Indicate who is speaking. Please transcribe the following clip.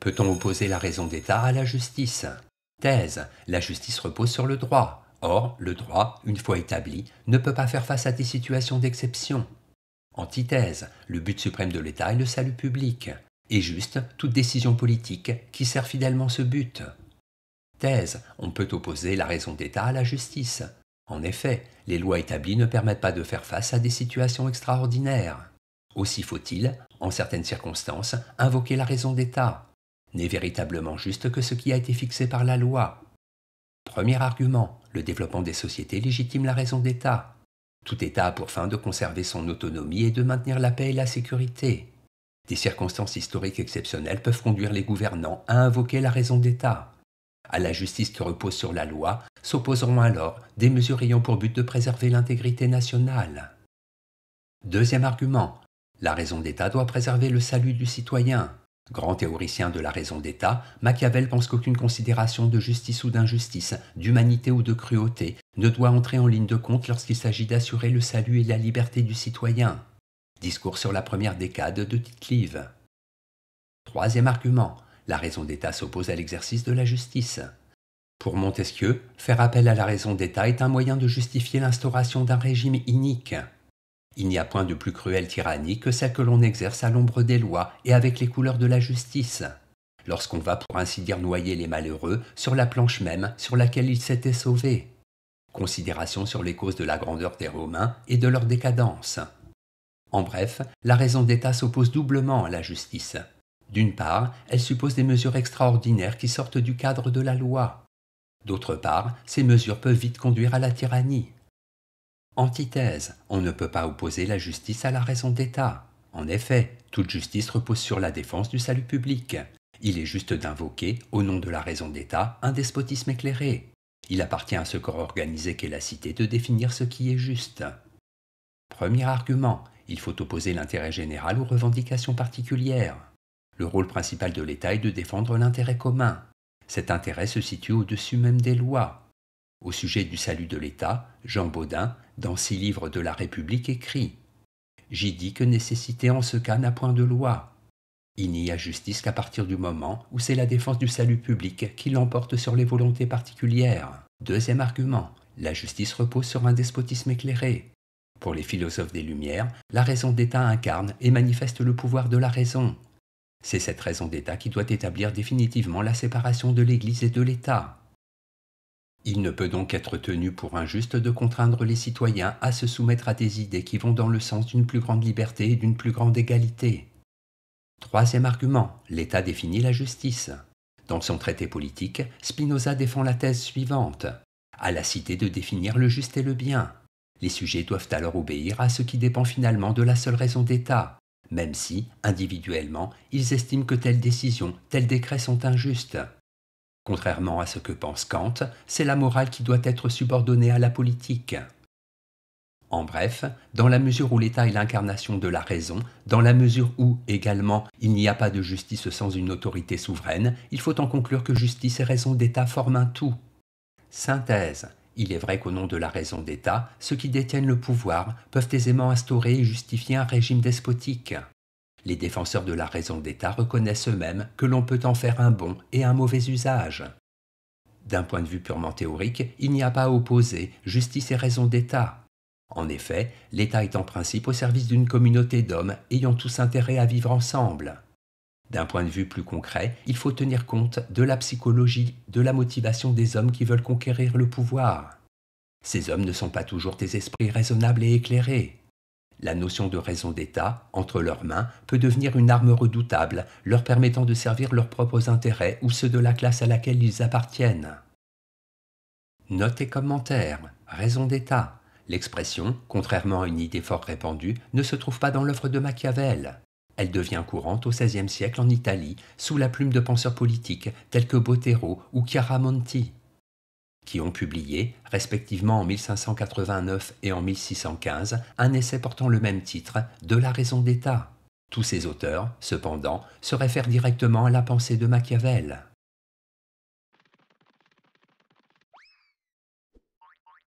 Speaker 1: Peut-on opposer la raison d'État à la justice Thèse, la justice repose sur le droit. Or, le droit, une fois établi, ne peut pas faire face à des situations d'exception. Antithèse, le but suprême de l'État est le salut public. Et juste, toute décision politique qui sert fidèlement ce but. Thèse, on peut opposer la raison d'État à la justice. En effet, les lois établies ne permettent pas de faire face à des situations extraordinaires. Aussi faut-il, en certaines circonstances, invoquer la raison d'État n'est véritablement juste que ce qui a été fixé par la loi. Premier argument, le développement des sociétés légitime la raison d'État. Tout État a pour fin de conserver son autonomie et de maintenir la paix et la sécurité. Des circonstances historiques exceptionnelles peuvent conduire les gouvernants à invoquer la raison d'État. À la justice qui repose sur la loi s'opposeront alors des mesures ayant pour but de préserver l'intégrité nationale. Deuxième argument, la raison d'État doit préserver le salut du citoyen. Grand théoricien de la raison d'État, Machiavel pense qu'aucune considération de justice ou d'injustice, d'humanité ou de cruauté ne doit entrer en ligne de compte lorsqu'il s'agit d'assurer le salut et la liberté du citoyen. Discours sur la première décade de Titlive. Troisième argument, la raison d'État s'oppose à l'exercice de la justice. Pour Montesquieu, faire appel à la raison d'État est un moyen de justifier l'instauration d'un régime inique. Il n'y a point de plus cruelle tyrannie que celle que l'on exerce à l'ombre des lois et avec les couleurs de la justice. Lorsqu'on va pour ainsi dire noyer les malheureux sur la planche même sur laquelle ils s'étaient sauvés. Considération sur les causes de la grandeur des Romains et de leur décadence. En bref, la raison d'État s'oppose doublement à la justice. D'une part, elle suppose des mesures extraordinaires qui sortent du cadre de la loi. D'autre part, ces mesures peuvent vite conduire à la tyrannie. Antithèse, on ne peut pas opposer la justice à la raison d'État. En effet, toute justice repose sur la défense du salut public. Il est juste d'invoquer, au nom de la raison d'État, un despotisme éclairé. Il appartient à ce corps organisé qu'est la cité de définir ce qui est juste. Premier argument, il faut opposer l'intérêt général aux revendications particulières. Le rôle principal de l'État est de défendre l'intérêt commun. Cet intérêt se situe au-dessus même des lois. Au sujet du salut de l'État, Jean Baudin, dans six livres de la République, écrit J'y dis que nécessité en ce cas n'a point de loi. Il n'y a justice qu'à partir du moment où c'est la défense du salut public qui l'emporte sur les volontés particulières. Deuxième argument, la justice repose sur un despotisme éclairé. Pour les philosophes des Lumières, la raison d'État incarne et manifeste le pouvoir de la raison. C'est cette raison d'État qui doit établir définitivement la séparation de l'Église et de l'État. Il ne peut donc être tenu pour injuste de contraindre les citoyens à se soumettre à des idées qui vont dans le sens d'une plus grande liberté et d'une plus grande égalité. Troisième argument, l'État définit la justice. Dans son traité politique, Spinoza défend la thèse suivante. À la cité de définir le juste et le bien. Les sujets doivent alors obéir à ce qui dépend finalement de la seule raison d'État, même si, individuellement, ils estiment que telle décision, tel décret sont injustes. Contrairement à ce que pense Kant, c'est la morale qui doit être subordonnée à la politique. En bref, dans la mesure où l'État est l'incarnation de la raison, dans la mesure où, également, il n'y a pas de justice sans une autorité souveraine, il faut en conclure que justice et raison d'État forment un tout. Synthèse. Il est vrai qu'au nom de la raison d'État, ceux qui détiennent le pouvoir peuvent aisément instaurer et justifier un régime despotique. Les défenseurs de la raison d'État reconnaissent eux-mêmes que l'on peut en faire un bon et un mauvais usage. D'un point de vue purement théorique, il n'y a pas à opposer justice et raison d'État. En effet, l'État est en principe au service d'une communauté d'hommes ayant tous intérêt à vivre ensemble. D'un point de vue plus concret, il faut tenir compte de la psychologie, de la motivation des hommes qui veulent conquérir le pouvoir. Ces hommes ne sont pas toujours des esprits raisonnables et éclairés. La notion de raison d'État, entre leurs mains, peut devenir une arme redoutable, leur permettant de servir leurs propres intérêts ou ceux de la classe à laquelle ils appartiennent. Notes et commentaire Raison d'État. L'expression, contrairement à une idée fort répandue, ne se trouve pas dans l'œuvre de Machiavel. Elle devient courante au XVIe siècle en Italie, sous la plume de penseurs politiques tels que Botero ou Chiaramonti qui ont publié, respectivement en 1589 et en 1615, un essai portant le même titre, De la raison d'État. Tous ces auteurs, cependant, se réfèrent directement à la pensée de Machiavel.